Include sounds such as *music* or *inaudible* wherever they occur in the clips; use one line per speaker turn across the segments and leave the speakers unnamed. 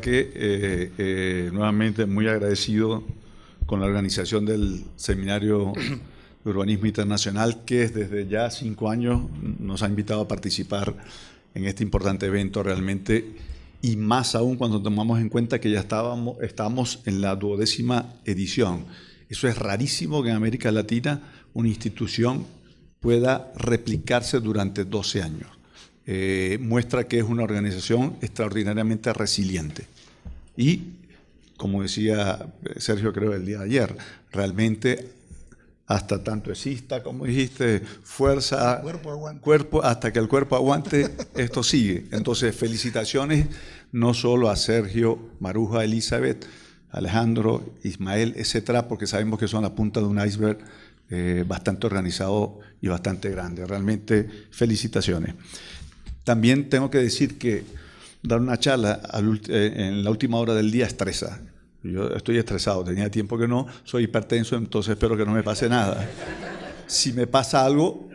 que eh, eh, nuevamente muy agradecido con la organización del seminario *clears throat* de urbanismo internacional que desde ya cinco años nos ha invitado a participar en este importante evento realmente y más aún cuando tomamos en cuenta que ya estábamos, estamos en la duodécima edición. Eso es rarísimo que en América Latina una institución pueda replicarse durante 12 años. Eh, muestra que es una organización extraordinariamente resiliente. Y, como decía Sergio, creo, el día de ayer, realmente hasta tanto exista, como dijiste, fuerza, cuerpo, hasta que el cuerpo aguante, *laughs* esto sigue. Entonces, felicitaciones no solo a Sergio, Maruja, Elizabeth, Alejandro, Ismael, etcétera, porque sabemos que son la punta de un iceberg eh, bastante organizado y bastante grande. Realmente, felicitaciones. También tengo que decir que dar una charla eh, en la última hora del día estresa. Yo estoy estresado, tenía tiempo que no, soy hipertenso, entonces espero que no me pase nada. Si me pasa algo,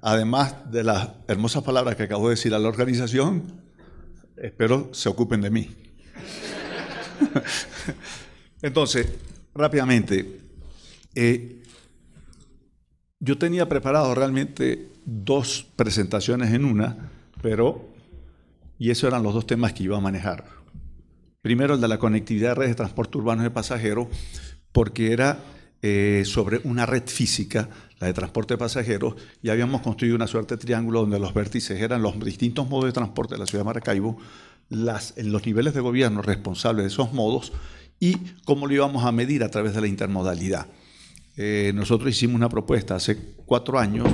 además de las hermosas palabras que acabo de decir a la organización, espero se ocupen de mí. *laughs* Entonces, rápidamente, eh, yo tenía preparado realmente dos presentaciones en una, pero, y esos eran los dos temas que iba a manejar. Primero el de la conectividad de redes de transporte urbano de pasajeros, porque era eh, sobre una red física, la de transporte de pasajeros, y habíamos construido una suerte de triángulo donde los vértices eran los distintos modos de transporte de la ciudad de Maracaibo, en los niveles de gobierno responsables de esos modos y cómo lo íbamos a medir a través de la intermodalidad. Eh, nosotros hicimos una propuesta hace cuatro años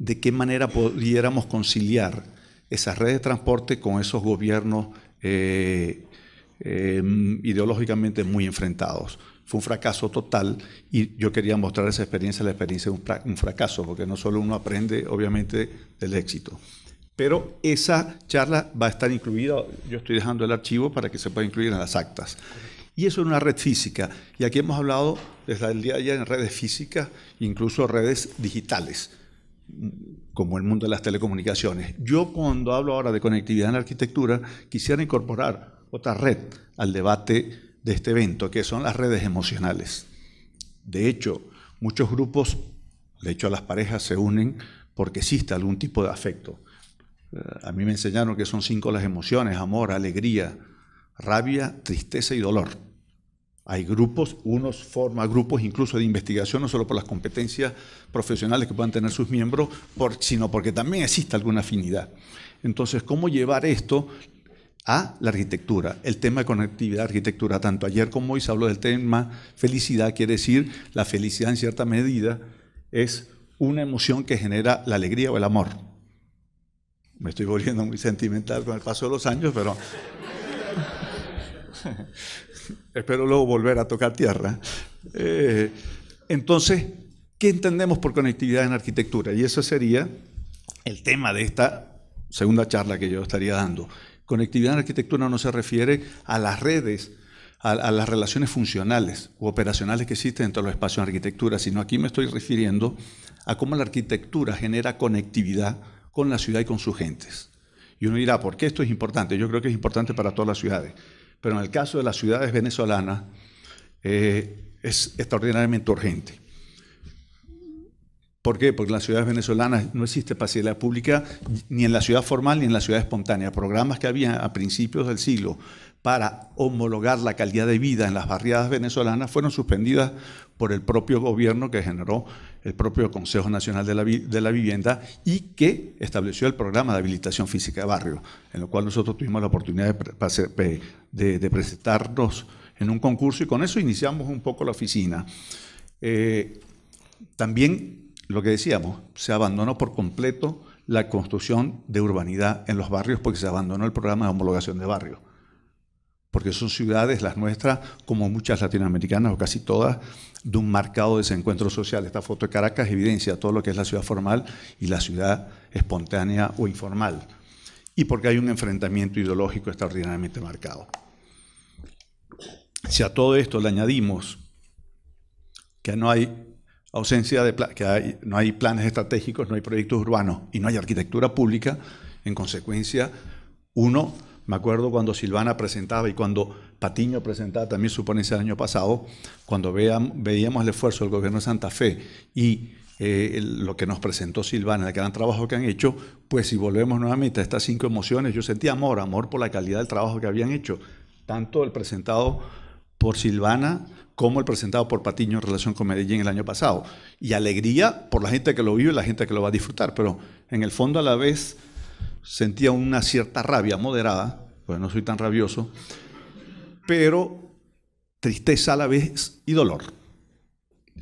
de qué manera pudiéramos conciliar esas redes de transporte con esos gobiernos eh, eh, ideológicamente muy enfrentados. Fue un fracaso total y yo quería mostrar esa experiencia, la experiencia de un, fracaso, porque no solo uno aprende, obviamente, del éxito. Pero esa charla va a estar incluida, yo estoy dejando el archivo para que se pueda incluir en las actas. Y eso es una red física. Y aquí hemos hablado desde el día de ayer en redes físicas, incluso redes digitales como el mundo de las telecomunicaciones. Yo cuando hablo ahora de conectividad en la arquitectura, quisiera incorporar otra red al debate de este evento, que son las redes emocionales. De hecho, muchos grupos, de hecho las parejas se unen porque existe algún tipo de afecto. A mí me enseñaron que son cinco las emociones, amor, alegría, rabia, tristeza y dolor. Hay grupos, unos forman grupos incluso de investigación, no solo por las competencias profesionales que puedan tener sus miembros, sino porque también existe alguna afinidad. Entonces, ¿cómo llevar esto a la arquitectura? El tema de conectividad, arquitectura, tanto ayer como hoy se habló del tema felicidad, quiere decir la felicidad en cierta medida es una emoción que genera la alegría o el amor. Me estoy volviendo muy sentimental con el paso de los años, pero *laughs* espero luego volver a tocar tierra. Eh, entonces, ¿qué entendemos por conectividad en arquitectura? Y ese sería el tema de esta segunda charla que yo estaría dando. Conectividad en arquitectura no se refiere a las redes, a, las relaciones funcionales u operacionales que existen dentro de los espacios de arquitectura, sino aquí me estoy refiriendo a cómo la arquitectura genera conectividad con la ciudad y con sus gentes. Y uno dirá, ¿por qué esto es importante? Yo creo que es importante para todas las ciudades pero en el caso de las ciudades venezolanas eh, es extraordinariamente urgente. ¿Por qué? Porque en las ciudades venezolanas no existe facilidad pública ni en la ciudad formal ni en la ciudad espontánea. Programas que había a principios del siglo para homologar la calidad de vida en las barriadas venezolanas fueron suspendidas por el propio gobierno que generó el propio Consejo Nacional de la, de la, Vivienda y que estableció el programa de habilitación física de barrio, en lo cual nosotros tuvimos la oportunidad de, de, presentarnos en un concurso y con eso iniciamos un poco la oficina. Eh, también lo que decíamos, se abandonó por completo la construcción de urbanidad en los barrios porque se abandonó el programa de homologación de barrios porque son ciudades, las nuestras, como muchas latinoamericanas o casi todas, de un marcado desencuentro social. Esta foto de Caracas evidencia todo lo que es la ciudad formal y la ciudad espontánea o informal, y porque hay un enfrentamiento ideológico extraordinariamente marcado. Si a todo esto le añadimos que no hay ausencia de que no hay planes estratégicos, no hay proyectos urbanos y no hay arquitectura pública, en consecuencia, uno me acuerdo cuando Silvana presentaba y cuando Patiño presentaba también su ponencia el año pasado, cuando veíamos el esfuerzo del gobierno de Santa Fe y eh, lo que nos presentó Silvana, el gran trabajo que han hecho, pues si volvemos nuevamente a estas cinco emociones, yo sentía amor, amor por la calidad del trabajo que habían hecho, tanto el presentado por Silvana como el presentado por Patiño en relación con Medellín el año pasado. Y alegría por la gente que lo vive y la gente que lo va a disfrutar, pero en el fondo a la vez sentía una cierta rabia moderada, pues no soy tan rabioso, pero tristeza a la vez y dolor.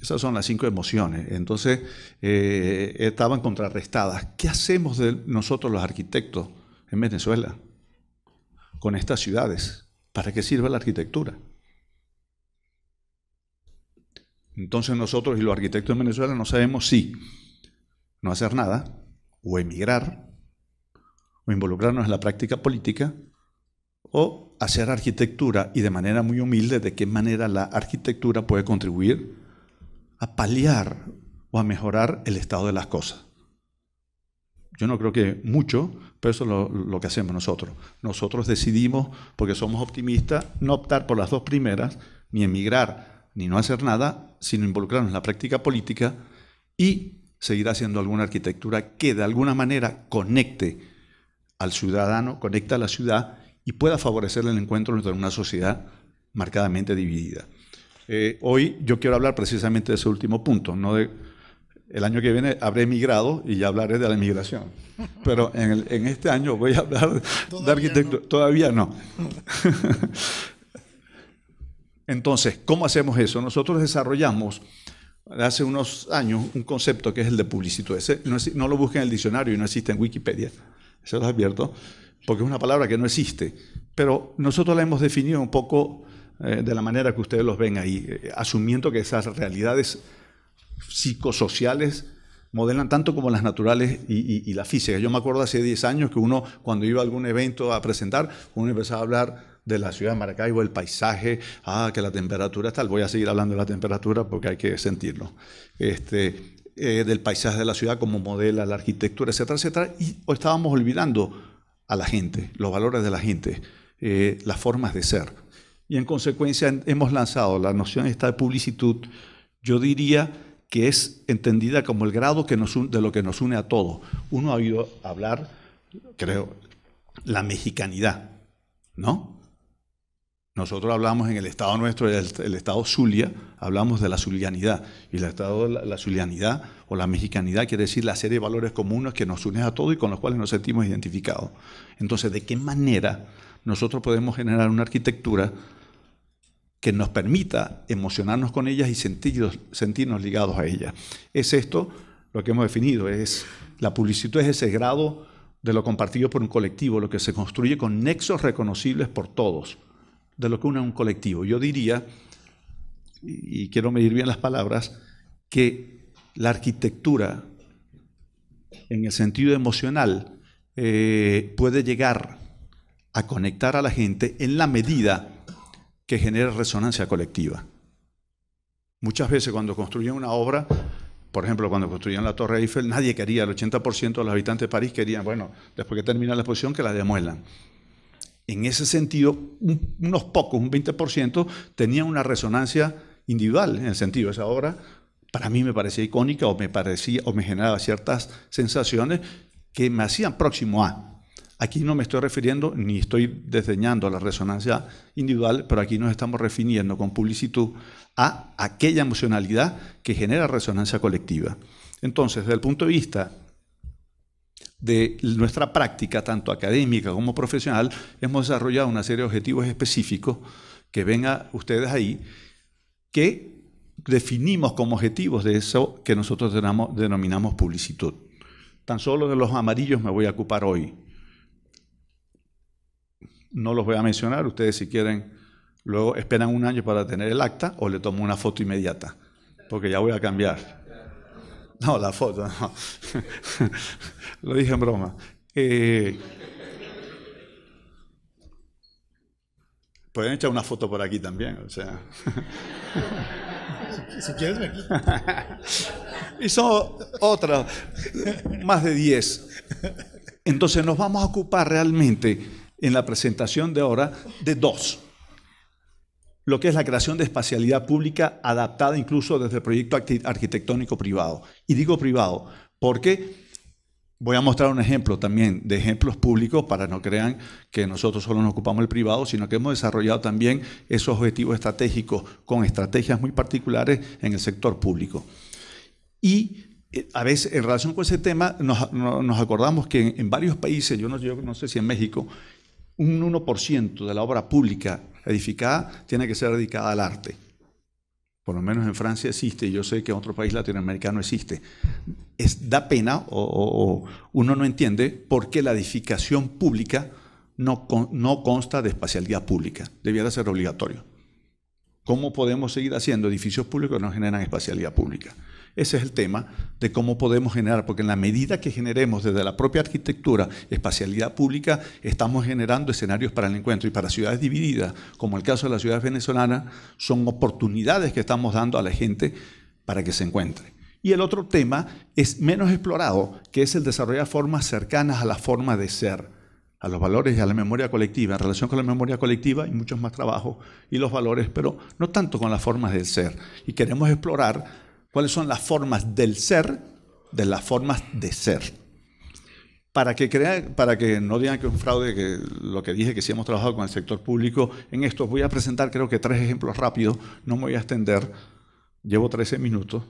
Esas son las cinco emociones. Entonces, eh, estaban contrarrestadas. ¿Qué hacemos de nosotros los arquitectos en Venezuela con estas ciudades? ¿Para qué sirve la arquitectura? Entonces nosotros y los arquitectos en Venezuela no sabemos si no hacer nada o emigrar o involucrarnos en la práctica política, o hacer arquitectura y de manera muy humilde de qué manera la arquitectura puede contribuir a paliar o a mejorar el estado de las cosas. Yo no creo que mucho, pero eso es lo, que hacemos nosotros. Nosotros decidimos, porque somos optimistas, no optar por las dos primeras, ni emigrar, ni no hacer nada, sino involucrarnos en la práctica política y seguir haciendo alguna arquitectura que de alguna manera conecte al ciudadano, conecta a la ciudad y pueda favorecer el encuentro entre una sociedad marcadamente dividida. Eh, hoy yo quiero hablar precisamente de ese último punto, no de el año que viene habré emigrado y ya hablaré de la emigración. *laughs* Pero en, este año voy a hablar todavía de arquitectura. Todavía no. *laughs* Entonces, ¿cómo hacemos eso? Nosotros desarrollamos hace unos años un concepto que es el de publicito. Ese no, no lo busquen en el diccionario y no existe en Wikipedia se los advierto, porque es una palabra que no existe, pero nosotros la hemos definido un poco eh, de la manera que ustedes los ven ahí, eh, asumiendo que esas realidades psicosociales modelan tanto como las naturales y, las físicas. Yo me acuerdo hace 10 años que uno, cuando iba a algún evento a presentar, uno empezaba a hablar de la ciudad de Maracaibo, el paisaje, ah, que la temperatura es tal. Voy a seguir hablando de la temperatura porque hay que sentirlo. Este, eh, del paisaje de la ciudad, como modela la arquitectura, etcétera, etcétera, y estábamos olvidando a la gente, los valores de la gente, eh, las formas de ser. Y en consecuencia hemos lanzado la noción esta de publicitud, yo diría que es entendida como el grado que nos de lo que nos une a todos. Uno ha oído hablar, creo, la mexicanidad, ¿no? Nosotros hablamos en el Estado nuestro, el, Estado Zulia, hablamos de la zulianidad. Y el Estado, la, zulianidad o la mexicanidad quiere decir la serie de valores comunes que nos unen a todos y con los cuales nos sentimos identificados. Entonces, ¿de qué manera nosotros podemos generar una arquitectura que nos permita emocionarnos con ellas y sentirnos, sentirnos ligados a ellas? Es esto lo que hemos definido, es la publicidad es ese grado de lo compartido por un colectivo, lo que se construye con nexos reconocibles por todos de lo que une a un colectivo. Yo diría, y quiero medir bien las palabras, que la arquitectura, en el sentido emocional, eh, puede llegar a conectar a la gente en la medida que genera resonancia colectiva. Muchas veces cuando construyen una obra, por ejemplo, cuando construyen la Torre Eiffel, nadie quería, el 80% de los habitantes de París querían, bueno, después que termina la exposición, que la demuelan en ese sentido, unos pocos, un 20%, tenían una resonancia individual en el sentido. Esa obra para mí me parecía icónica o me parecía o me generaba ciertas sensaciones que me hacían próximo a. Aquí no me estoy refiriendo ni estoy desdeñando la resonancia individual, pero aquí nos estamos refiriendo con publicitud a aquella emocionalidad que genera resonancia colectiva. Entonces, desde el punto de vista de nuestra práctica, tanto académica como profesional, hemos desarrollado una serie de objetivos específicos que ven a ustedes ahí, que definimos como objetivos de eso que nosotros denominamos publicitud. Tan solo de los amarillos me voy a ocupar hoy. No los voy a mencionar, ustedes si quieren, luego esperan un año para tener el acta o le tomo una foto inmediata, porque ya voy a cambiar. No, la foto, no. *laughs* Lo dije en broma. Eh, pueden echar una foto por aquí también, o sea. Si, quieres, y son otras, más de 10. Entonces nos vamos a ocupar realmente en la presentación de ahora de dos lo que es la creación de espacialidad pública adaptada incluso desde el proyecto arquitectónico privado. Y digo privado porque voy a mostrar un ejemplo también de ejemplos públicos para no crean que nosotros solo nos ocupamos el privado, sino que hemos desarrollado también esos objetivos estratégicos con estrategias muy particulares en el sector público. Y eh, a veces, en relación con ese tema, nos, acordamos que en, varios países, yo no, yo no sé si en México, un 1% de la obra pública edificada, tiene que ser dedicada al arte. Por lo menos en Francia existe, y yo sé que en otro país latinoamericano existe. da pena o, uno no entiende por qué la edificación pública no, no consta de espacialidad pública. Debiera ser obligatorio. ¿Cómo podemos seguir haciendo edificios públicos que no generan espacialidad pública? Ese es el tema de cómo podemos generar, porque en la medida que generemos desde la propia arquitectura espacialidad pública, estamos generando escenarios para el encuentro. Y para ciudades divididas, como el caso de la ciudad venezolana, son oportunidades que estamos dando a la gente para que se encuentre. Y el otro tema es menos explorado, que es el desarrollar formas cercanas a la forma de ser a los valores y a la memoria colectiva. En relación con la memoria colectiva hay muchos más trabajos y los valores, pero no tanto con las formas del ser. Y queremos explorar cuáles son las formas del ser de las formas de ser. Para que, para que no digan que es un fraude, que lo que dije, que si hemos trabajado con el sector público en esto, voy a presentar creo que tres ejemplos rápidos, no me voy a extender, llevo 13 minutos.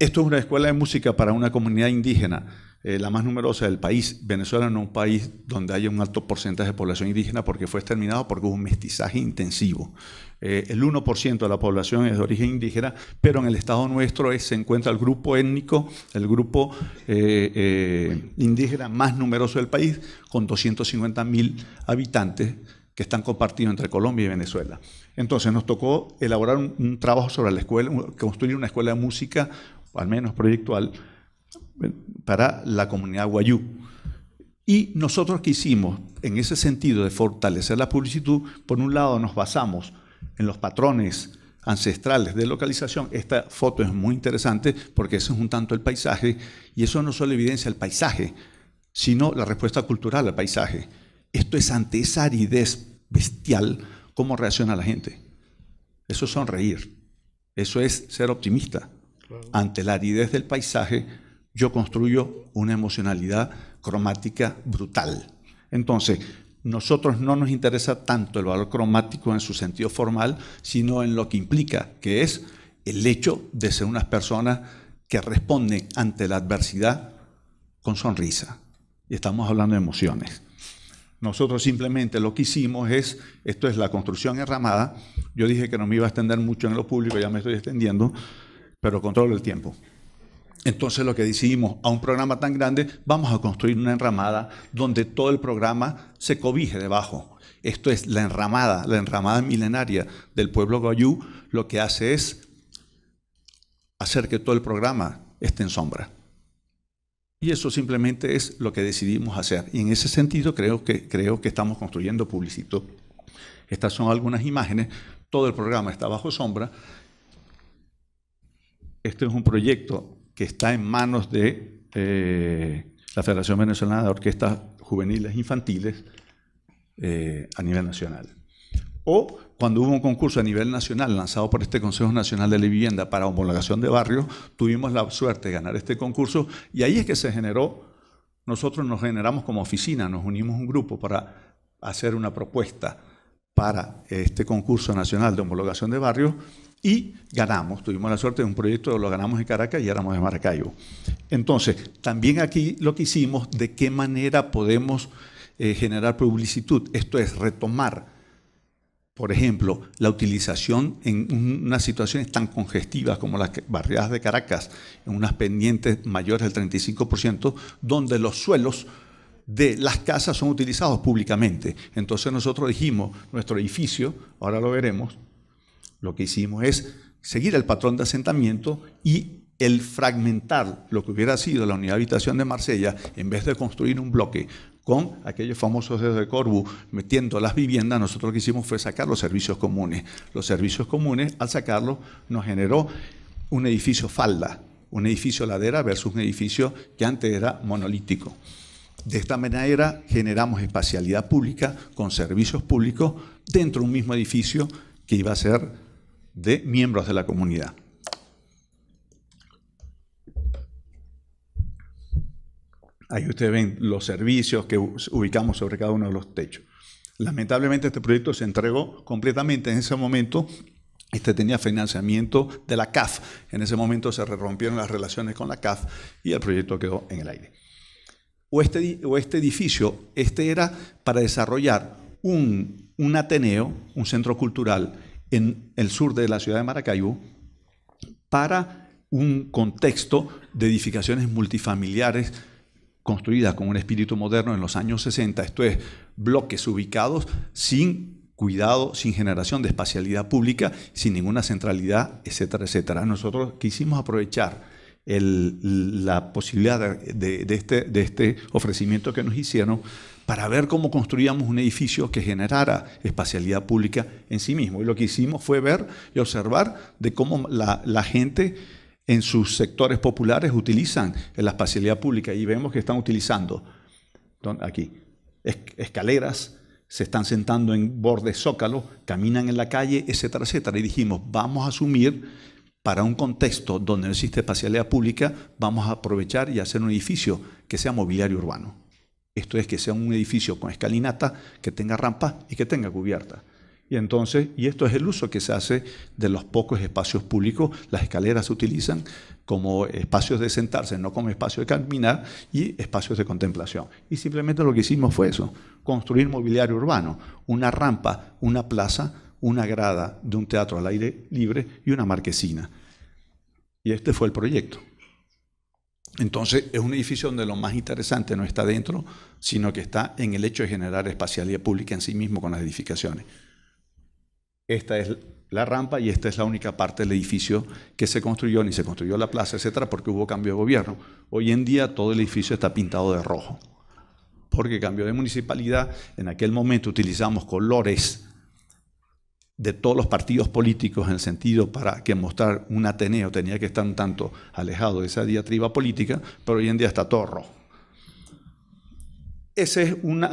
Esto es una escuela de música para una comunidad indígena eh, la más numerosa del país. Venezuela no es un país donde haya un alto porcentaje de población indígena porque fue exterminado porque hubo un mestizaje intensivo. Eh, el 1% de la población es de origen indígena, pero en el estado nuestro se encuentra el grupo étnico, el grupo eh, indígena más numeroso del país, con 250.000 habitantes que están compartidos entre Colombia y Venezuela. Entonces nos tocó elaborar un, trabajo sobre la escuela, construir una escuela de música, al menos proyectual, para la comunidad guayú. Y nosotros que hicimos en ese sentido de fortalecer la publicidad, por un lado nos basamos en los patrones ancestrales de localización. Esta foto es muy interesante porque eso es un tanto el paisaje y eso no solo evidencia el paisaje, sino la respuesta cultural al paisaje. Esto es ante esa aridez bestial cómo reacciona la gente. Eso es sonreír, eso es ser optimista. Ante la aridez del paisaje, yo construyo una emocionalidad cromática brutal. Entonces, nosotros no nos interesa tanto el valor cromático en su sentido formal, sino en lo que implica, que es el hecho de ser unas personas que responden ante la adversidad con sonrisa. Y estamos hablando de emociones. Nosotros simplemente lo que hicimos es, esto es la construcción enramada, yo dije que no me iba a extender mucho en lo público, ya me estoy extendiendo, pero controlo el tiempo. Entonces lo que decidimos, a un programa tan grande, vamos a construir una enramada donde todo el programa se cobije debajo. Esto es la enramada, la enramada milenaria del pueblo Goyú, lo que hace es hacer que todo el programa esté en sombra. Y eso simplemente es lo que decidimos hacer. Y en ese sentido creo que, creo que estamos construyendo publicito. Estas son algunas imágenes. Todo el programa está bajo sombra. Este es un proyecto que está en manos de eh, la Federación Venezolana de Orquestas Juveniles Infantiles eh, a nivel nacional. O cuando hubo un concurso a nivel nacional lanzado por este Consejo Nacional de la Vivienda para homologación de barrios, tuvimos la suerte de ganar este concurso y ahí es que se generó, nosotros nos generamos como oficina, nos unimos un grupo para hacer una propuesta para este concurso nacional de homologación de barrios y ganamos, tuvimos la suerte de un proyecto, lo ganamos en Caracas y éramos de Maracaibo. Entonces, también aquí lo que hicimos, de qué manera podemos eh, generar publicitud, esto es retomar, por ejemplo, la utilización en unas situaciones tan congestivas como las barriadas de Caracas, en unas pendientes mayores del 35%, donde los suelos de las casas son utilizados públicamente. Entonces nosotros dijimos, nuestro edificio, ahora lo veremos, lo que hicimos es seguir el patrón de asentamiento y el fragmentar lo que hubiera sido la unidad de habitación de Marsella, en vez de construir un bloque con aquellos famosos de Corbu metiendo las viviendas, nosotros lo que hicimos fue sacar los servicios comunes. Los servicios comunes, al sacarlos, nos generó un edificio falda, un edificio ladera versus un edificio que antes era monolítico. De esta manera generamos espacialidad pública con servicios públicos dentro de un mismo edificio que iba a ser de miembros de la comunidad. Ahí ustedes ven los servicios que ubicamos sobre cada uno de los techos. Lamentablemente este proyecto se entregó completamente en ese momento. Este tenía financiamiento de la CAF. En ese momento se rompieron las relaciones con la CAF y el proyecto quedó en el aire o este, o este edificio, este era para desarrollar un, Ateneo, un centro cultural en el sur de la ciudad de Maracaibo, para un contexto de edificaciones multifamiliares construidas con un espíritu moderno en los años 60, esto es, bloques ubicados sin cuidado, sin generación de espacialidad pública, sin ninguna centralidad, etcétera, etcétera. Nosotros quisimos aprovechar la posibilidad este, de, este, ofrecimiento que nos hicieron para ver cómo construíamos un edificio que generara espacialidad pública en sí mismo. Y lo que hicimos fue ver y observar de cómo la, gente en sus sectores populares utilizan la espacialidad pública y vemos que están utilizando aquí escaleras, se están sentando en bordes zócalo, caminan en la calle, etcétera, etcétera. Y dijimos, vamos a asumir para un contexto donde no existe espacialidad pública, vamos a aprovechar y hacer un edificio que sea mobiliario urbano. Esto es que sea un edificio con escalinata, que tenga rampa y que tenga cubierta. Y entonces, y esto es el uso que se hace de los pocos espacios públicos, las escaleras se utilizan como espacios de sentarse, no como espacio de caminar y espacios de contemplación. Y simplemente lo que hicimos fue eso, construir mobiliario urbano, una rampa, una plaza, una grada de un teatro al aire libre y una marquesina. Y este fue el proyecto. Entonces es un edificio donde lo más interesante no está dentro, sino que está en el hecho de generar espacialidad pública en sí mismo con las edificaciones. Esta es la rampa y esta es la única parte del edificio que se construyó, ni se construyó la plaza, etcétera, porque hubo cambio de gobierno. Hoy en día todo el edificio está pintado de rojo, porque cambió de municipalidad. En aquel momento utilizamos colores de todos los partidos políticos en el sentido para que mostrar un Ateneo tenía que estar un tanto alejado de esa diatriba política, pero hoy en día está todo Esa es una,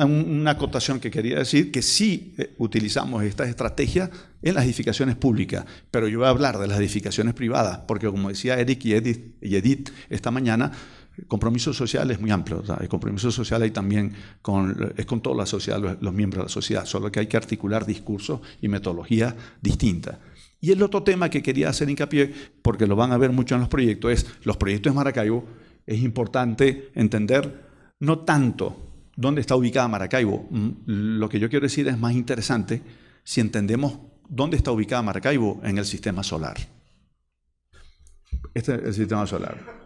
acotación que quería decir, que sí eh, utilizamos esta estrategia en las edificaciones públicas, pero yo voy a hablar de las edificaciones privadas, porque como decía Eric Edith, y Edith esta mañana, compromiso social es muy amplio. El compromiso social hay también con, es con toda la sociedad, los, los, miembros de la sociedad, solo que hay que articular discursos y metodologías distintas. Y el otro tema que quería hacer hincapié, porque lo van a ver mucho en los proyectos, es los proyectos de Maracaibo. Es importante entender no tanto dónde está ubicada Maracaibo. Mm, lo que yo quiero decir es más interesante si entendemos dónde está ubicada Maracaibo en el sistema solar. Este es el sistema solar.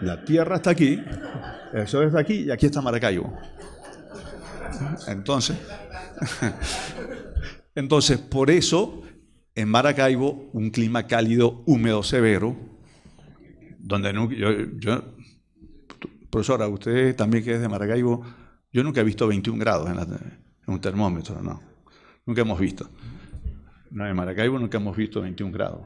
La tierra está aquí, el sol está aquí y aquí está Maracaibo. Entonces, *laughs* entonces por eso en Maracaibo un clima cálido, húmedo, severo, donde nunca, yo, profesora, usted también que es de Maracaibo, yo nunca he visto 21 grados en, un termómetro, no, nunca hemos visto. No, en Maracaibo nunca hemos visto 21 grados.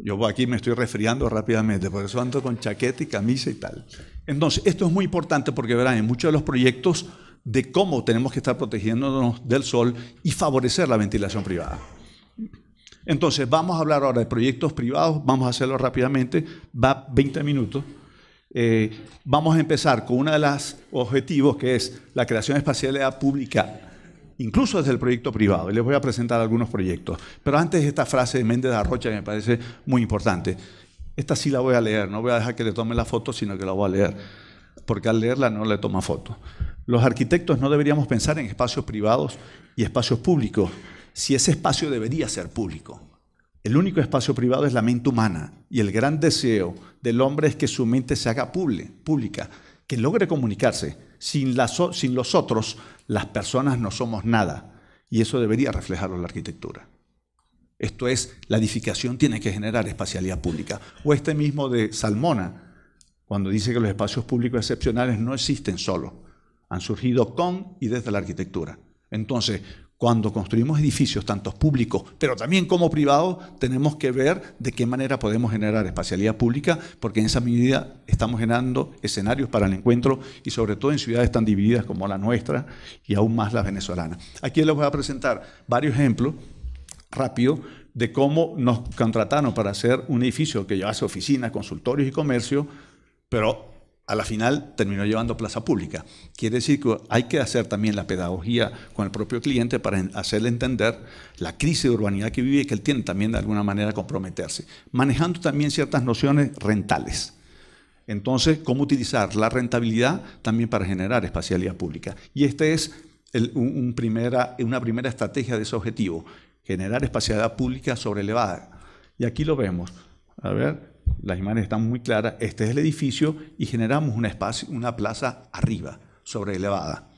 Yo aquí me estoy resfriando rápidamente, por eso ando con chaqueta y camisa y tal. Entonces, esto es muy importante porque verán, en muchos de los proyectos de cómo tenemos que estar protegiéndonos del sol y favorecer la ventilación privada. Entonces, vamos a hablar ahora de proyectos privados, vamos a hacerlo rápidamente, va 20 minutos. Eh, vamos a empezar con uno de los objetivos que es la creación espacial de pública incluso desde el proyecto privado. Y les voy a presentar algunos proyectos. Pero antes esta frase de Méndez Arrocha me parece muy importante. Esta sí la voy a leer, no voy a dejar que le tome la foto, sino que la voy a leer, porque al leerla no le toma foto. Los arquitectos no deberíamos pensar en espacios privados y espacios públicos, si ese espacio debería ser público. El único espacio privado es la mente humana y el gran deseo del hombre es que su mente se haga pública, que logre comunicarse sin, sin los otros las personas no somos nada y eso debería reflejarlo en la arquitectura. Esto es, la edificación tiene que generar espacialidad pública. O este mismo de Salmona, cuando dice que los espacios públicos excepcionales no existen solo, han surgido con y desde la arquitectura. Entonces, cuando construimos edificios, tanto públicos, pero también como privados, tenemos que ver de qué manera podemos generar espacialidad pública, porque en esa medida estamos generando escenarios para el encuentro y sobre todo en ciudades tan divididas como la nuestra y aún más las venezolanas. Aquí les voy a presentar varios ejemplos rápido de cómo nos contrataron para hacer un edificio que llevase oficinas, consultorios y comercio, pero a la final terminó llevando plaza pública. Quiere decir que hay que hacer también la pedagogía con el propio cliente para hacerle entender la crisis de urbanidad que vive y que él tiene también de alguna manera comprometerse, manejando también ciertas nociones rentales. Entonces, ¿cómo utilizar la rentabilidad también para generar espacialidad pública? Y esta es una primera estrategia de ese objetivo, generar espacialidad pública sobre elevada. Y aquí lo vemos. A ver, las imágenes están muy claras, este es el edificio y generamos un espacio, una plaza arriba, sobre elevada.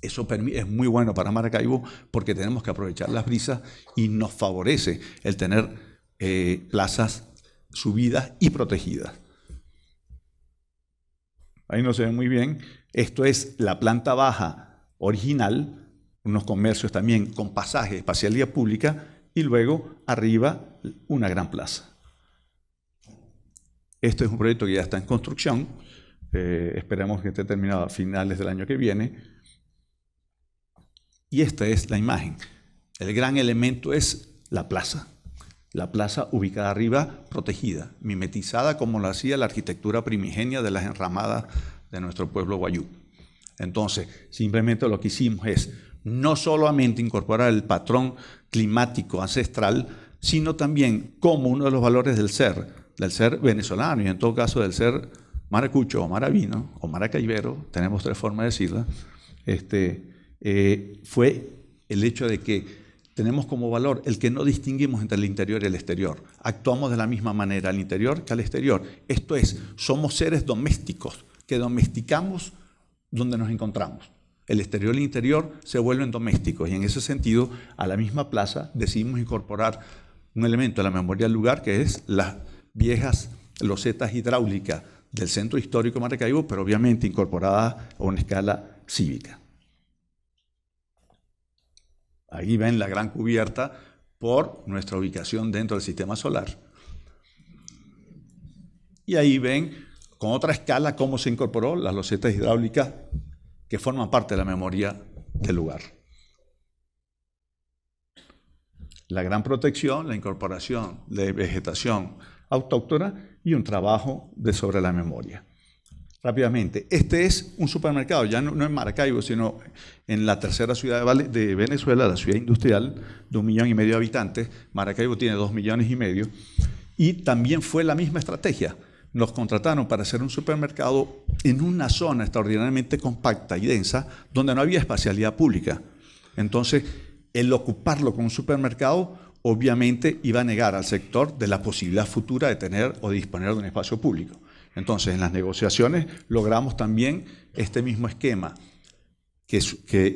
Eso es muy bueno para Maracaibo porque tenemos que aprovechar las brisas y nos favorece el tener eh, plazas subidas y protegidas. Ahí no se ve muy bien. Esto es la planta baja original, unos comercios también con pasaje, espacialidad pública, y luego arriba una gran plaza. Este es un proyecto que ya está en construcción, eh, esperemos que esté terminado a finales del año que viene. Y esta es la imagen. El gran elemento es la plaza. La plaza ubicada arriba, protegida, mimetizada como lo hacía la arquitectura primigenia de las enramadas de nuestro pueblo guayú. Entonces, simplemente lo que hicimos es no solamente incorporar el patrón climático ancestral, sino también como uno de los valores del ser, del ser venezolano y en todo caso del ser maracucho o maravino o maracaibero, tenemos tres formas de decirla, este, eh, fue el hecho de que tenemos como valor el que no distinguimos entre el interior y el exterior. Actuamos de la misma manera al interior que al exterior. Esto es, somos seres domésticos, que domesticamos donde nos encontramos. El exterior y el interior se vuelven domésticos y en ese sentido a la misma plaza decidimos incorporar un elemento de la memoria del lugar que es la viejas losetas hidráulicas del Centro Histórico Maracaibo, pero obviamente incorporadas a una escala cívica. Ahí ven la gran cubierta por nuestra ubicación dentro del sistema solar. Y ahí ven con otra escala cómo se incorporó las losetas hidráulicas que forman parte de la memoria del lugar. La gran protección, la incorporación de vegetación autóctona y un trabajo de sobre la memoria. Rápidamente, este es un supermercado, ya no, en Maracaibo, sino en la tercera ciudad de Venezuela, la ciudad industrial de un millón y medio de habitantes. Maracaibo tiene dos millones y medio. Y también fue la misma estrategia. Nos contrataron para hacer un supermercado en una zona extraordinariamente compacta y densa donde no había espacialidad pública. Entonces, el ocuparlo con un supermercado obviamente iba a negar al sector de la posibilidad futura de tener o disponer de un espacio público. Entonces, en las negociaciones logramos también este mismo esquema que,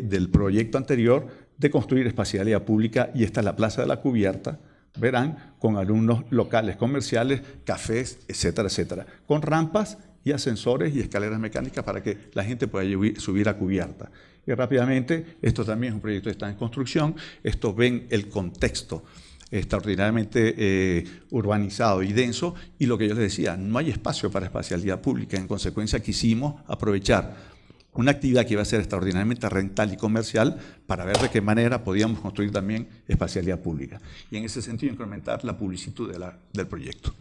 del proyecto anterior de construir espacialidad pública y esta es la Plaza de la Cubierta, verán, con alumnos locales comerciales, cafés, etcétera, etcétera, con rampas y ascensores y escaleras mecánicas para que la gente pueda subir a cubierta. Y rápidamente, esto también es un proyecto que está en construcción, esto ven el contexto extraordinariamente eh, urbanizado y denso, y lo que yo les decía, no hay espacio para espacialidad pública, en consecuencia quisimos aprovechar una actividad que iba a ser extraordinariamente rental y comercial para ver de qué manera podíamos construir también espacialidad pública, y en ese sentido incrementar la publicidad del proyecto.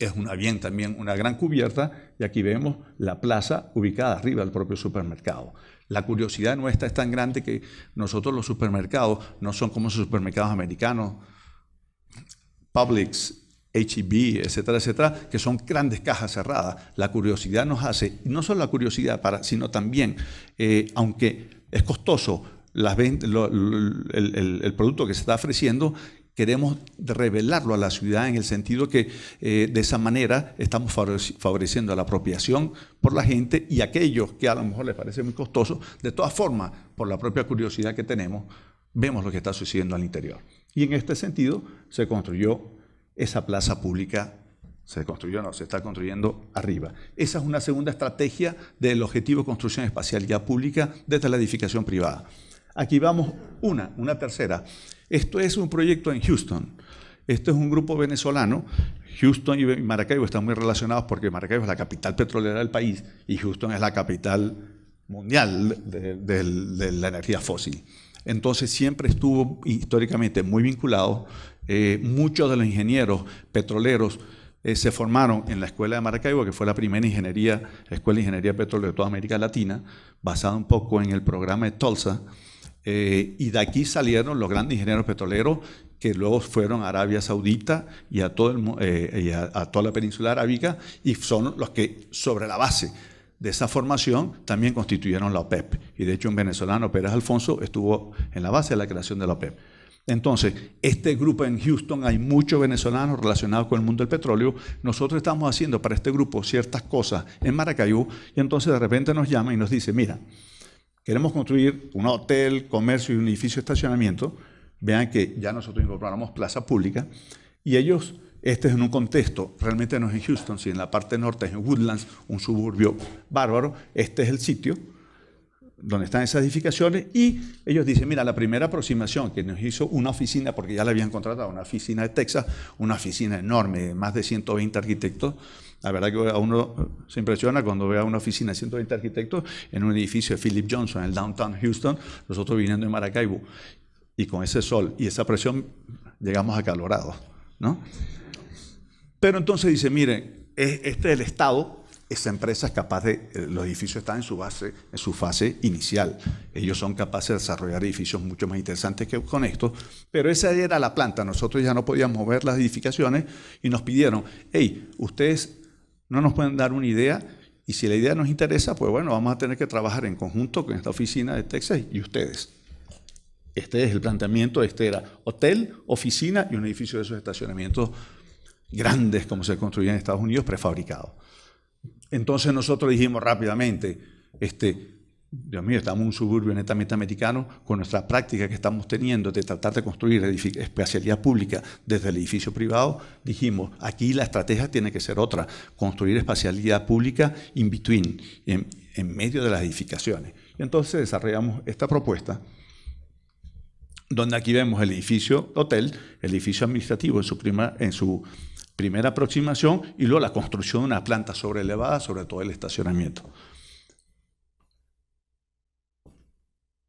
Es una, bien también una gran cubierta y aquí vemos la plaza ubicada arriba del propio supermercado. La curiosidad nuestra es tan grande que nosotros los supermercados no son como los supermercados americanos, Publix, HEB, etcétera, etcétera, que son grandes cajas cerradas. La curiosidad nos hace, no solo la curiosidad, para, sino también, eh, aunque es costoso, el, producto que se está ofreciendo Queremos revelarlo a la ciudad en el sentido que eh, de esa manera estamos favoreciendo la apropiación por la gente y aquellos que a lo mejor les parece muy costoso, de todas formas, por la propia curiosidad que tenemos, vemos lo que está sucediendo al interior. Y en este sentido se construyó esa plaza pública se construyó, no, se está construyendo arriba. Esa es una segunda estrategia del objetivo de construcción espacial ya pública desde la edificación privada. Aquí vamos una, una tercera, esto es un proyecto en Houston. Esto es un grupo venezolano. Houston y Maracaibo están muy relacionados porque Maracaibo es la capital petrolera del país y Houston es la capital mundial de, la energía fósil. Entonces siempre estuvo históricamente muy vinculado. Eh, muchos de los ingenieros petroleros eh, se formaron en la Escuela de Maracaibo, que fue la primera ingeniería, escuela de ingeniería petrolera de toda América Latina, basada un poco en el programa de Tulsa eh, y de aquí salieron los grandes ingenieros petroleros que luego fueron a Arabia Saudita y a, eh, toda la península arábica y son los que sobre la base de esa formación también constituyeron la OPEP. Y de hecho un venezolano, Pérez Alfonso, estuvo en la base de la creación de la OPEP. Entonces, este grupo en Houston, hay muchos venezolanos relacionados con el mundo del petróleo. Nosotros estamos haciendo para este grupo ciertas cosas en Maracayú y entonces de repente nos llama y nos dice, mira, queremos construir un hotel, comercio y un edificio de estacionamiento, vean que ya nosotros incorporamos plaza pública y ellos, este es en un contexto, realmente no es en Houston, sino en la parte norte, es en Woodlands, un suburbio bárbaro, este es el sitio donde están esas edificaciones y ellos dicen, mira, la primera aproximación que nos hizo una oficina, porque ya la habían contratado, una oficina de Texas, una oficina enorme, más de 120 arquitectos, la verdad que a uno se impresiona cuando ve a una oficina de 120 arquitectos en un edificio de Philip Johnson, en el downtown Houston, nosotros viniendo de Maracaibo. Y con ese sol y esa presión llegamos acalorados, ¿no? Pero entonces dice, miren, este es el Estado, esa empresa es capaz de, eh, los edificios están en su base, en su fase inicial. Ellos son capaces de desarrollar edificios mucho más interesantes que con esto, pero esa era la planta. Nosotros ya no podíamos mover las edificaciones y nos pidieron, hey, ustedes no nos pueden dar una idea y si la idea nos interesa, pues bueno, vamos a tener que trabajar en conjunto con esta oficina de Texas y ustedes. Este es el planteamiento, este era hotel, oficina y un edificio de esos estacionamientos grandes como se construyen en Estados Unidos, prefabricado. Entonces nosotros dijimos rápidamente, este, Dios mío, estamos en un suburbio netamente americano con nuestra práctica que estamos teniendo de tratar de construir espacialidad pública desde el edificio privado. Dijimos, aquí la estrategia tiene que ser otra, construir espacialidad pública in between, en, medio de las edificaciones. entonces desarrollamos esta propuesta donde aquí vemos el edificio hotel, el edificio administrativo en su, primera aproximación y luego la construcción de una planta sobre elevada, sobre todo el estacionamiento.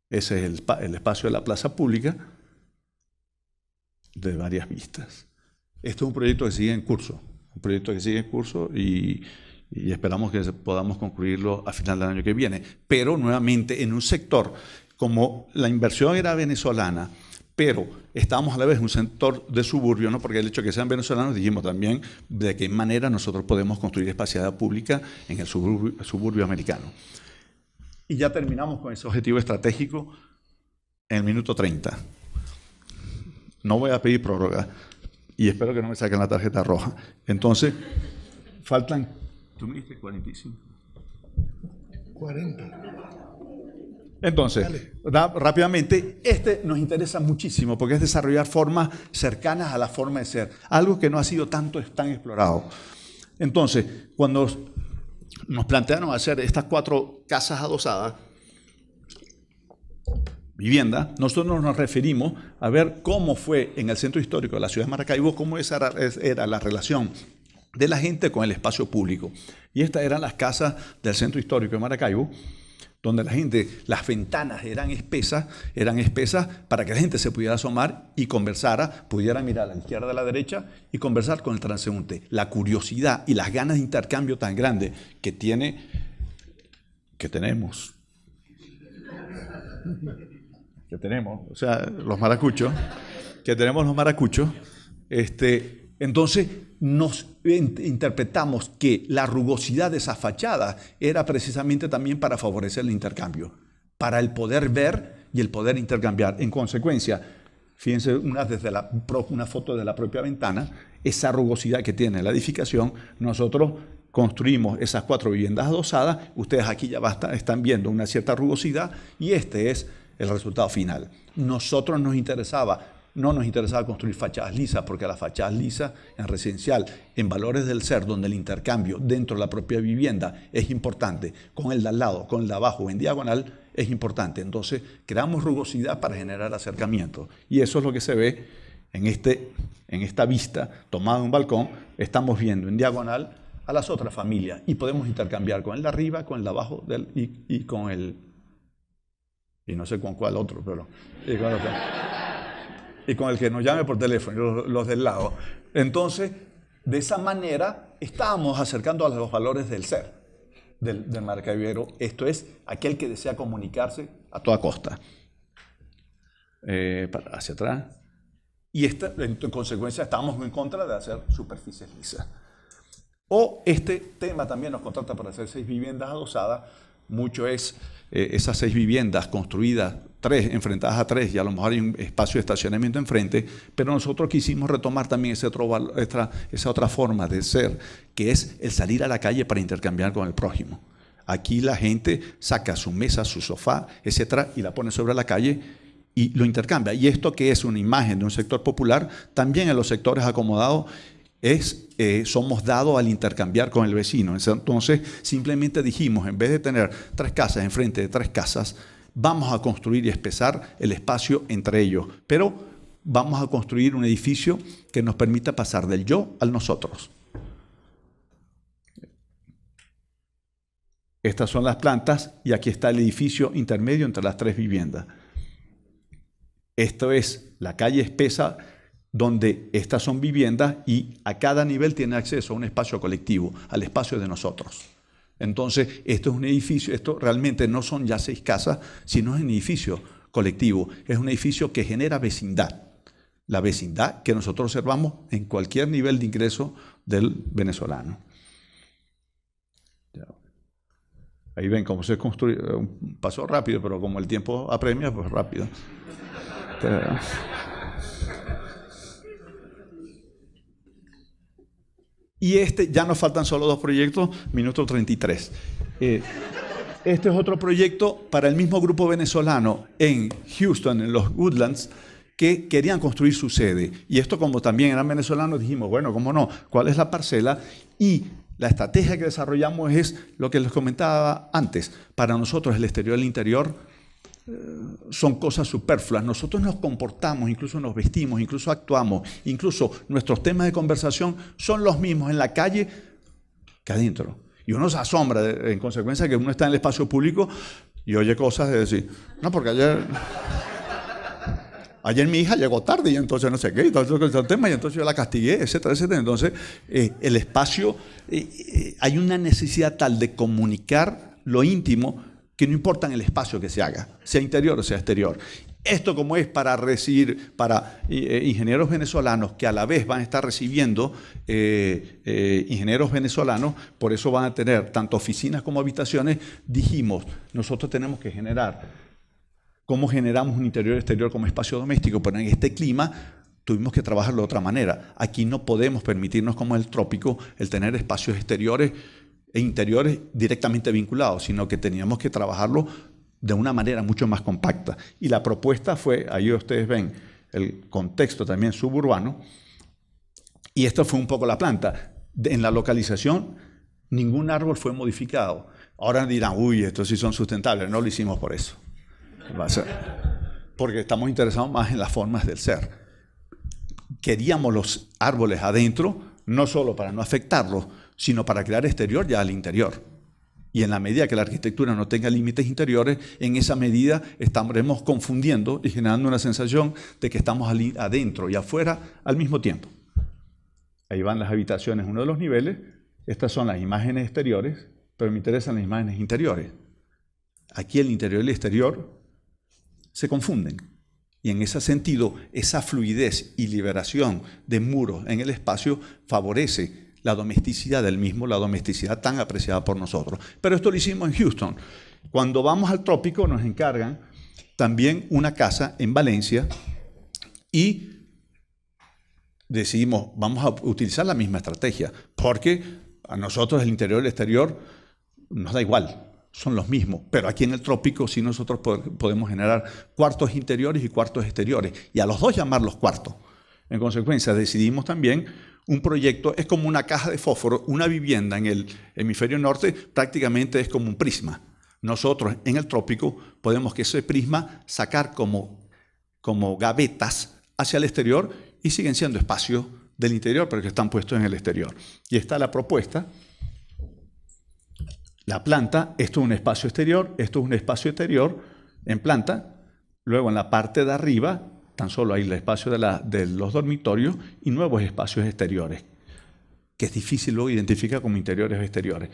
Ese es el, espacio de la plaza pública de varias vistas. Esto es un proyecto que sigue en curso, un proyecto que sigue en curso y, esperamos que podamos concluirlo a final del año que viene. Pero nuevamente en un sector, como la inversión era venezolana, pero estábamos a la vez en un sector de suburbio, ¿no? porque el hecho de que sean venezolanos, dijimos también de qué manera nosotros podemos construir espaciada pública en el suburbio americano. Y ya terminamos con ese objetivo estratégico en el minuto 30. No voy a pedir prórroga y espero que no me saquen la tarjeta roja. Entonces, faltan... ¿Tú me 45? 40. Entonces, rápidamente, este nos interesa muchísimo porque es desarrollar formas cercanas a la forma de ser, algo que no ha sido tanto tan explorado. Entonces, cuando nos plantearon hacer estas cuatro casas adosadas, vivienda, nosotros nos referimos a ver cómo fue en el centro histórico de la ciudad de Maracaibo, cómo esa era la relación de la gente con el espacio público. Y estas eran las casas del centro histórico de Maracaibo donde la gente, las ventanas eran espesas, eran espesas para que la gente se pudiera asomar y conversara, pudiera mirar a la izquierda, a la derecha y conversar con el transeúnte. La curiosidad y las ganas de intercambio tan grande que tiene, que tenemos, que tenemos, o sea, los maracuchos, que tenemos los maracuchos, este, entonces nos interpretamos que la rugosidad de esa fachada era precisamente también para favorecer el intercambio, para el poder ver y el poder intercambiar. En consecuencia, fíjense una, desde la, una foto de la propia ventana, esa rugosidad que tiene la edificación, nosotros construimos esas cuatro viviendas adosadas, ustedes aquí ya están viendo una cierta rugosidad y este es el resultado final. Nosotros nos interesaba no nos interesaba construir fachadas lisas, porque las fachadas lisas en residencial, en valores del ser, donde el intercambio dentro de la propia vivienda es importante, con el de al lado, con el de abajo, en diagonal, es importante. Entonces, creamos rugosidad para generar acercamiento. Y eso es lo que se ve en, este, en esta vista tomada un balcón. Estamos viendo en diagonal a las otras familias y podemos intercambiar con el de arriba, con el de abajo y, con el... Y no sé con cuál otro, pero y con el que nos llame por teléfono, los, del lado. Entonces, de esa manera, estábamos acercando a los valores del ser, del, del Esto es, aquel que desea comunicarse a toda costa. Eh, hacia atrás. Y esta, en, consecuencia, estábamos en contra de hacer superficies lisas. O este tema también nos contrata para hacer seis viviendas adosadas. Mucho es eh, esas seis viviendas construidas, tres, enfrentadas a tres, y a lo mejor hay un espacio de estacionamiento enfrente, pero nosotros quisimos retomar también ese otro, esa otra forma de ser, que es el salir a la calle para intercambiar con el prójimo. Aquí la gente saca su mesa, su sofá, etcétera, y la pone sobre la calle y lo intercambia. Y esto que es una imagen de un sector popular, también en los sectores acomodados es, eh, somos dados al intercambiar con el vecino. Entonces, simplemente dijimos, en vez de tener tres casas enfrente de tres casas, vamos a construir y espesar el espacio entre ellos. Pero vamos a construir un edificio que nos permita pasar del yo al nosotros. Estas son las plantas y aquí está el edificio intermedio entre las tres viviendas. Esto es la calle espesa donde estas son viviendas y a cada nivel tiene acceso a un espacio colectivo, al espacio de nosotros. Entonces, esto es un edificio, esto realmente no son ya seis casas, sino es un edificio colectivo, es un edificio que genera vecindad, la vecindad que nosotros observamos en cualquier nivel de ingreso del venezolano. Ahí ven cómo se construye, eh, pasó rápido, pero como el tiempo apremia, pues rápido. Y este, ya nos faltan solo dos proyectos, minuto 33. Eh, este es otro proyecto para el mismo grupo venezolano en Houston, en los Woodlands, que querían construir su sede. Y esto como también eran venezolanos, dijimos, bueno, ¿cómo no? ¿Cuál es la parcela? Y la estrategia que desarrollamos es lo que les comentaba antes. Para nosotros el exterior y e el interior son cosas superfluas. Nosotros nos comportamos, incluso nos vestimos, incluso actuamos, incluso nuestros temas de conversación son los mismos en la calle que adentro. Y uno se asombra, en consecuencia, que uno está en el espacio público y oye cosas de decir, no, porque ayer... Ayer mi hija llegó tarde y entonces no sé qué, y tema, y entonces yo la castigué, etcétera, etcétera. Entonces, eh, el espacio, eh, eh, hay una necesidad tal de comunicar lo íntimo que no en el espacio que se haga, sea interior o sea exterior. Esto como es para recibir, para eh, eh, ingenieros venezolanos que a la vez van a estar recibiendo eh, ingenieros venezolanos, por eso van a tener tanto oficinas como habitaciones, dijimos, nosotros tenemos que generar cómo generamos un interior exterior como espacio doméstico, pero en este clima tuvimos que trabajarlo de otra manera. Aquí no podemos permitirnos como el trópico el tener espacios exteriores e interiores directamente vinculados, sino que teníamos que trabajarlo de una manera mucho más compacta. Y la propuesta fue, ahí ustedes ven el contexto también suburbano, y esto fue un poco la planta. en la localización, ningún árbol fue modificado. Ahora dirán, uy, estos sí son sustentables. No lo hicimos por eso. Porque estamos interesados más en las formas del ser. Queríamos los árboles adentro, no solo para no afectarlos, sino para crear exterior ya al interior. Y en la medida que la arquitectura no tenga límites interiores, en esa medida estaremos confundiendo y generando una sensación de que estamos adentro y afuera al mismo tiempo. Ahí van las habitaciones, uno de los niveles. Estas son las imágenes exteriores, pero me interesan las imágenes interiores. Aquí el interior y el exterior se confunden. Y en ese sentido, esa fluidez y liberación de muros en el espacio favorece la domesticidad del mismo, la domesticidad tan apreciada por nosotros. Pero esto lo hicimos en Houston. Cuando vamos al trópico nos encargan también una casa en Valencia y decidimos, vamos a utilizar la misma estrategia, porque a nosotros el interior y el exterior nos da igual, son los mismos, pero aquí en el trópico sí nosotros podemos generar cuartos interiores y cuartos exteriores, y a los dos llamarlos cuartos. En consecuencia, decidimos también un proyecto es como una caja de fósforo, una vivienda en el hemisferio norte prácticamente es como un prisma. Nosotros en el trópico podemos que ese prisma sacar como, como gavetas hacia el exterior y siguen siendo espacios del interior, pero que están puestos en el exterior. Y está la propuesta. La planta, esto es un espacio exterior, esto es un espacio exterior en planta. Luego en la parte de arriba Tan solo hay el espacio de, los dormitorios y nuevos espacios exteriores, que es difícil luego identificar como interiores o exteriores.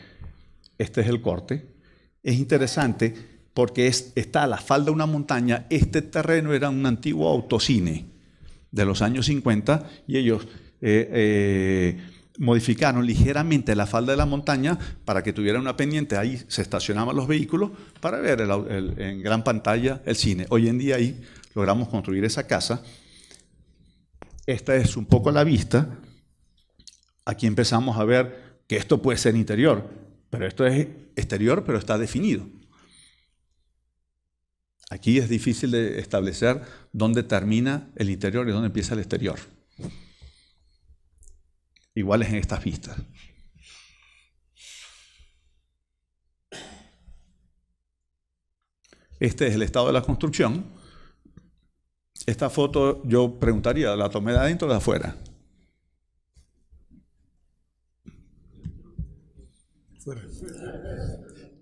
Este es el corte. Es interesante porque está a la falda de una montaña. Este terreno era un antiguo autocine de los años 50 y ellos eh, eh, modificaron ligeramente la falda de la montaña para que tuviera una pendiente. Ahí se estacionaban los vehículos para ver en gran pantalla el cine. Hoy en día ahí logramos construir esa casa. Esta es un poco la vista. Aquí empezamos a ver que esto puede ser interior, pero esto es exterior, pero está definido. Aquí es difícil de establecer dónde termina el interior y dónde empieza el exterior. Iguales en estas vistas. Este es el estado de la construcción esta foto yo preguntaría, ¿la tomé de adentro o de afuera?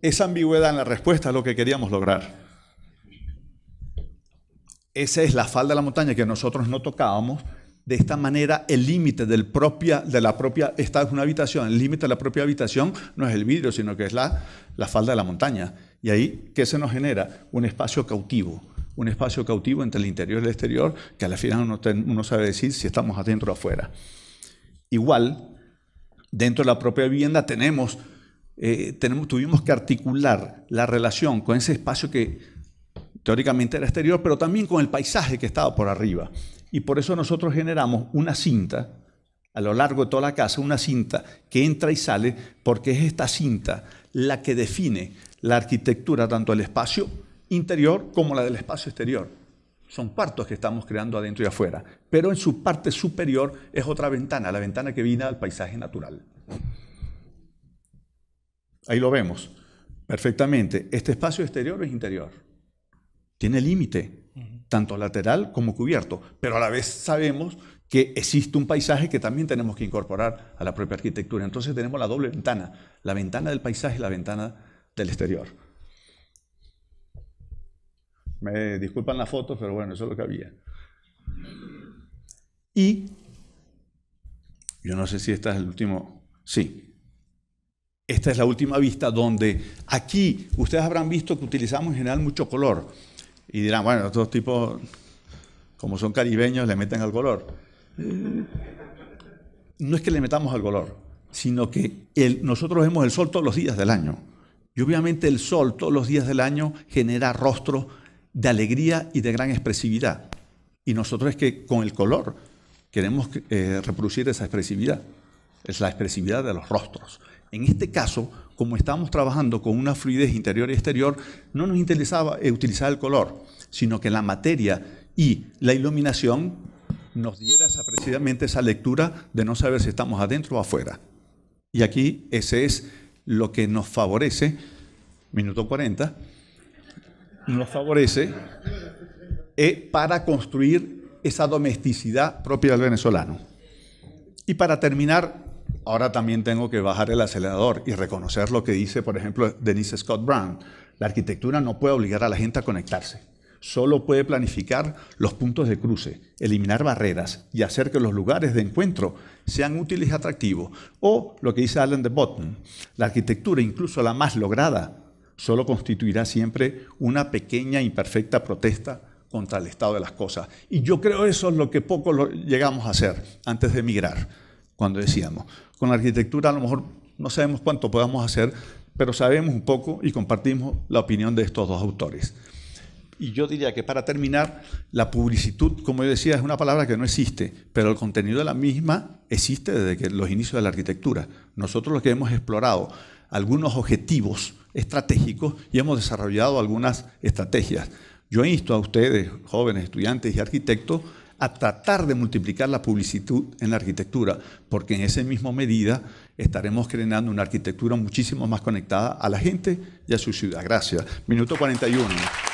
Esa ambigüedad en la respuesta es lo que queríamos lograr. Esa es la falda de la montaña que nosotros no tocábamos. De esta manera, el límite de la propia, esta es una habitación, el límite de la propia habitación no es el vidrio, sino que es la, la falda de la montaña. Y ahí, ¿qué se nos genera? Un espacio cautivo un espacio cautivo entre el interior y el exterior, que al final uno, sabe decir si estamos adentro o afuera. Igual, dentro de la propia vivienda tenemos, eh, tenemos, tuvimos que articular la relación con ese espacio que teóricamente era exterior, pero también con el paisaje que estaba por arriba. Y por eso nosotros generamos una cinta a lo largo de toda la casa, una cinta que entra y sale, porque es esta cinta la que define la arquitectura, tanto el espacio interior como la del espacio exterior. Son cuartos que estamos creando adentro y afuera, pero en su parte superior es otra ventana, la ventana que viene al paisaje natural. Ahí lo vemos perfectamente. Este espacio exterior es interior. Tiene límite, tanto lateral como cubierto, pero a la vez sabemos que existe un paisaje que también tenemos que incorporar a la propia arquitectura. Entonces tenemos la doble ventana, la ventana del paisaje y la ventana del exterior. Me disculpan la foto, pero bueno, eso es lo que había. Y yo no sé si esta es el último. Sí. Esta es la última vista donde aquí ustedes habrán visto que utilizamos en general mucho color. Y dirán, bueno, estos tipos, como son caribeños, le meten al color. No es que le metamos al color, sino que nosotros vemos el sol todos los días del año. Y obviamente el sol todos los días del año genera rostros de alegría y de gran expresividad. Y nosotros es que con el color queremos eh, reproducir esa expresividad, es la expresividad de los rostros. En este caso, como estamos trabajando con una fluidez interior y exterior, no nos interesaba eh, utilizar el color, sino que la materia y la iluminación nos diera precisamente esa lectura de no saber si estamos adentro o afuera. Y aquí ese es lo que nos favorece, minuto 40, nos favorece eh, para construir esa domesticidad propia del venezolano. Y para terminar, ahora también tengo que bajar el acelerador y reconocer lo que dice, por ejemplo, Denise Scott Brown. La arquitectura no puede obligar a la gente a conectarse. Solo puede planificar los puntos de cruce, eliminar barreras y hacer que los lugares de encuentro sean útiles y atractivos. O lo que dice Alan de Botton, la arquitectura, incluso la más lograda, solo constituirá siempre una pequeña, imperfecta protesta contra el estado de las cosas. Y yo creo eso es lo que poco llegamos a hacer antes de emigrar, cuando decíamos, con la arquitectura a lo mejor no sabemos cuánto podamos hacer, pero sabemos un poco y compartimos la opinión de estos dos autores. Y yo diría que para terminar, la publicidad como yo decía, es una palabra que no existe, pero el contenido de la misma existe desde los inicios de la arquitectura. Nosotros lo que hemos explorado algunos objetivos estratégicos y hemos desarrollado algunas estrategias. Yo insto a ustedes, jóvenes, estudiantes y arquitectos, a tratar de multiplicar la publicidad en la arquitectura, porque en esa misma medida estaremos creando una arquitectura muchísimo más conectada a la gente y a su ciudad. Gracias. Minuto 41.